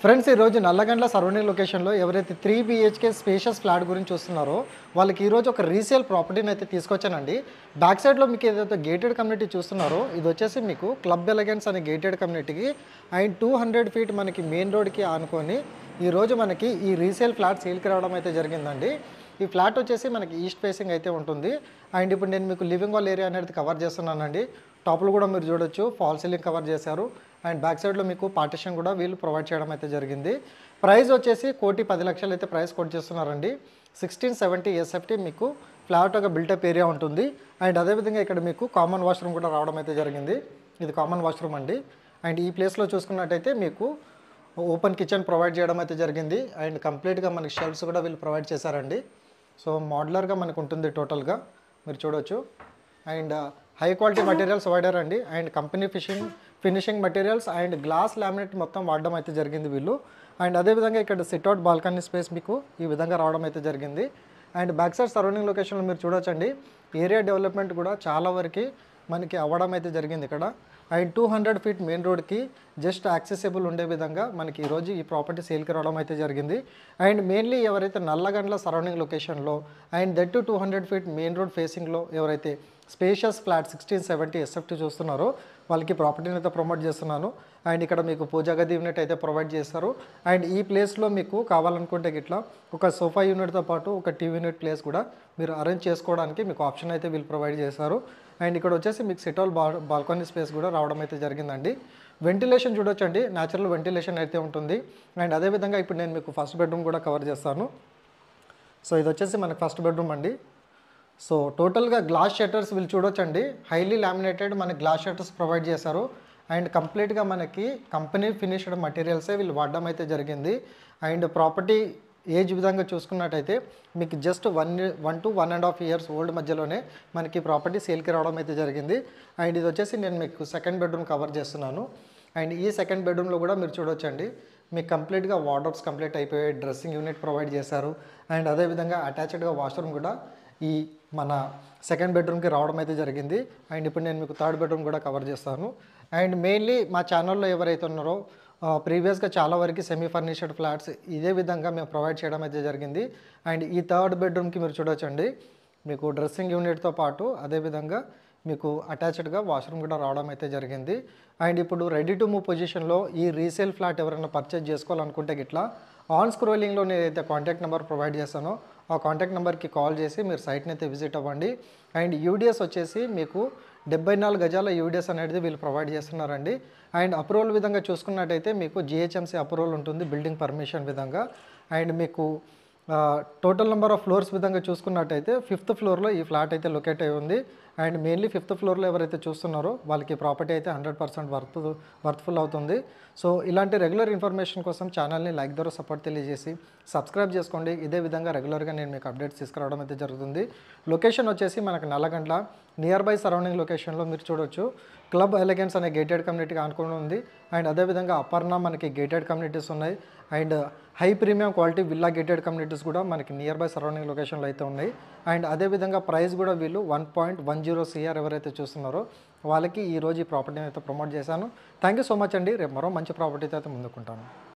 friends ఈరోజు Nallagandla surrounding లొకేషన్లో ఎవరైతే త్రీ బీహెచ్కే స్పేషియస్ ఫ్లాట్ గురించి చూస్తున్నారో వాళ్ళకి ఈరోజు ఒక రీసేల్ ప్రాపర్టీని అయితే తీసుకొచ్చానండి బ్యాక్ సైడ్లో మీకు ఏదైతే గేటెడ్ కమ్యూనిటీ చూస్తున్నారో ఇది వచ్చేసి మీకు క్లబ్ ఎలగెన్స్ అనే గేటెడ్ కమ్యూనిటీకి అండ్ టూ హండ్రెడ్ ఫీట్ మనకి మెయిన్ రోడ్కి ఆనుకొని ఈరోజు మనకి ఈ రీసేల్ ఫ్లాట్ సేల్కి రావడం అయితే జరిగిందండి ఈ ఫ్లాట్ వచ్చేసి మనకి ఈస్ట్ ఫేసింగ్ అయితే ఉంటుంది అండ్ ఇప్పుడు నేను మీకు లివింగ్ హాల్ ఏరియా అనేది కవర్ చేస్తున్నానండి టాపులు కూడా మీరు చూడొచ్చు ఫాల్ సీలింగ్ కవర్ చేశారు అండ్ బ్యాక్ సైడ్లో మీకు పార్టీషన్ కూడా వీళ్ళు ప్రొవైడ్ చేయడం అయితే జరిగింది ప్రైస్ వచ్చేసి కోటి పది లక్షలు అయితే ప్రైస్ కోట్ చేస్తున్నారండి సిక్స్టీన్ సెవెంటీ ఎస్ఎఫ్టీ మీకు ఫ్లాట్ ఒక బిల్టప్ ఏరియా ఉంటుంది అండ్ అదేవిధంగా ఇక్కడ మీకు కామన్ వాష్రూమ్ కూడా రావడం అయితే జరిగింది ఇది కామన్ వాష్రూమ్ అండి అండ్ ఈ ప్లేస్లో చూసుకున్నట్టయితే మీకు ఓపెన్ కిచెన్ ప్రొవైడ్ చేయడం అయితే జరిగింది అండ్ కంప్లీట్గా మనకి షెల్ఫ్స్ కూడా వీళ్ళు ప్రొవైడ్ చేశారండి సో మోడలర్గా మనకు ఉంటుంది టోటల్గా మీరు చూడవచ్చు అండ్ హై క్వాలిటీ మెటీరియల్స్ వాడారండి and company fishing finishing materials and glass laminate మొత్తం వాడడం అయితే జరిగింది వీళ్ళు అండ్ అదేవిధంగా ఇక్కడ సిట్అవుట్ బాల్కనీ స్పేస్ మీకు ఈ విధంగా రావడం అయితే జరిగింది అండ్ బ్యాక్ సైడ్ సరౌండింగ్ లొకేషన్లో మీరు చూడొచ్చండి ఏరియా డెవలప్మెంట్ కూడా చాలా వరకు మనకి అవ్వడం అయితే జరిగింది ఇక్కడ and two hundred feet main రోడ్కి జస్ట్ యాక్సెసిబుల్ ఉండే విధంగా మనకి ఈరోజు ఈ ప్రాపర్టీ సేల్కి రావడం అయితే జరిగింది అండ్ మెయిన్లీ ఎవరైతే నల్లగండ్ల సరౌండింగ్ లొకేషన్లో and that to two hundred feet main road ఫేసింగ్లో ఎవరైతే spacious flat sixteen seventy SFT చూస్తున్నారు వాళ్ళకి ప్రాపర్టీని అయితే ప్రమోట్ చేస్తున్నాను అండ్ ఇక్కడ మీకు పూజా గది యూనిట్ అయితే ప్రొవైడ్ చేస్తారు అండ్ ఈ ప్లేస్లో మీకు కావాలనుకుంటే ఇట్లా ఒక సోఫా యూనిట్తో పాటు ఒక టీ యూనిట్ ప్లేస్ కూడా మీరు అరేంజ్ చేసుకోవడానికి మీకు ఆప్షన్ అయితే వీళ్ళు ప్రొవైడ్ చేశారు అండ్ ఇక్కడ వచ్చేసి మీకు సిటౌల్ బాల్కనీ స్పేస్ కూడా రావడం అయితే జరిగిందండి వెంటిలేషన్ చూడొచ్చండి న్యాచురల్ వెంటిలేషన్ అయితే ఉంటుంది అండ్ అదేవిధంగా ఇప్పుడు నేను మీకు ఫస్ట్ బెడ్రూమ్ కూడా కవర్ చేస్తాను సో ఇది వచ్చేసి మనకు ఫస్ట్ బెడ్రూమ్ అండి సో టోటల్గా గ్లాస్ షట్టర్స్ వీళ్ళు చూడొచ్చండి హైలీ లామినేటెడ్ మన గ్లాస్ షట్టర్స్ ప్రొవైడ్ చేశారు అండ్ కంప్లీట్గా మనకి కంపెనీ ఫినిష్డ్ మటీరియల్సే వీళ్ళు వాడడం అయితే జరిగింది అండ్ ప్రాపర్టీ ఏజ్ విధంగా చూసుకున్నట్టయితే మీకు just one one to one and half years old మధ్యలోనే మనకి ప్రాపర్టీ సేల్కి రావడం అయితే జరిగింది అండ్ ఇది వచ్చేసి నేను మీకు సెకండ్ బెడ్రూమ్ కవర్ చేస్తున్నాను అండ్ ఈ సెకండ్ బెడ్రూమ్లో కూడా మీరు చూడొచ్చండి మీకు కంప్లీట్గా వార్డ్రోబ్స్ కంప్లీట్ అయిపోయాయి డ్రెస్సింగ్ యూనిట్ ప్రొవైడ్ చేశారు అండ్ అదేవిధంగా అటాచ్డ్గా వాష్రూమ్ కూడా ఈ మన సెకండ్ బెడ్రూమ్కి రావడం అయితే జరిగింది అండ్ ఇప్పుడు నేను మీకు థర్డ్ బెడ్రూమ్ కూడా కవర్ చేస్తాను అండ్ మెయిన్లీ మా ఛానల్లో ఎవరైతే ఉన్నారో ప్రీవియస్గా చాలా వరకు సెమీ ఫర్నిషడ్ ఫ్లాట్స్ ఇదే విధంగా మేము ప్రొవైడ్ చేయడం అయితే జరిగింది అండ్ ఈ థర్డ్ బెడ్రూమ్కి మీరు చూడొచ్చండి మీకు డ్రెస్సింగ్ యూనిట్తో పాటు అదేవిధంగా మీకు అటాచ్డ్గా వాష్రూమ్ కూడా రావడం అయితే జరిగింది అండ్ ఇప్పుడు రెడీ టు మూవ్ పొజిషన్లో ఈ రీసేల్ ఫ్లాట్ ఎవరైనా పర్చేజ్ చేసుకోవాలనుకుంటే ఇట్లా ఆన్ స్క్రోలింగ్లో నేనైతే కాంటాక్ట్ నెంబర్ ప్రొవైడ్ చేశానో ఆ కాంటాక్ట్ నెంబర్కి కాల్ చేసి మీరు సైట్ని అయితే విజిట్ అవ్వండి అండ్ యూడిఎస్ వచ్చేసి మీకు డెబ్బై నాలుగు గజాల యూడిఎస్ అనేది వీళ్ళు ప్రొవైడ్ చేస్తున్నారండి అండ్ అప్రూవల్ విధంగా చూసుకున్నట్టయితే మీకు జిహెచ్ఎంసీ అప్రూవల్ ఉంటుంది బిల్డింగ్ పర్మిషన్ విధంగా అండ్ మీకు టోటల్ నెంబర్ ఆఫ్ ఫ్లోర్స్ విధంగా చూసుకున్నట్టయితే ఫిఫ్త్ ఫ్లోర్లో ఈ ఫ్లాట్ అయితే లొకేట్ అయి ఉంది అండ్ మెయిన్లీ ఫిఫ్త్ ఫ్లోర్లో ఎవరైతే చూస్తున్నారో వాళ్ళకి ప్రాపర్టీ అయితే హండ్రెడ్ పర్సెంట్ వర్త్ వర్త్ఫుల్ అవుతుంది సో ఇలాంటి రెగ్యులర్ ఇన్ఫర్మేషన్ కోసం ఛానల్ని లైక్ ద్వారా సపోర్ట్ తెలియజేసి సబ్స్క్రైబ్ చేసుకోండి ఇదే విధంగా రెగ్యులర్గా నేను మీకు అప్డేట్స్ తీసుకురావడం అయితే జరుగుతుంది లొకేషన్ వచ్చేసి మనకు నల్లగండ్ల నియర్ బై సరౌండింగ్ లొకేషన్లో మీరు చూడొచ్చు క్లబ్ ఎలిగెన్స్ అనే గేటెడ్ కమ్యూనిటీకి అనుకుని ఉంది అండ్ అదేవిధంగా అపర్ణ మనకి గేటెడ్ కమ్యూనిటీస్ ఉన్నాయి and high premium quality villa gated communities కూడా మనకి నియర్ బై సరౌండింగ్ లొకేషన్లో అయితే ఉన్నాయి అండ్ అదేవిధంగా ప్రైస్ కూడా వీళ్ళు one point one zero CR ఎవరైతే చూస్తున్నారో వాళ్ళకి ఈరోజు ఈ ప్రాపర్టీని అయితే ప్రమోట్ చేశాను థ్యాంక్ యూ సో మచ్ అండి రేపు మరో మంచి ప్రాపర్టీతో అయితే ముందుకుంటాను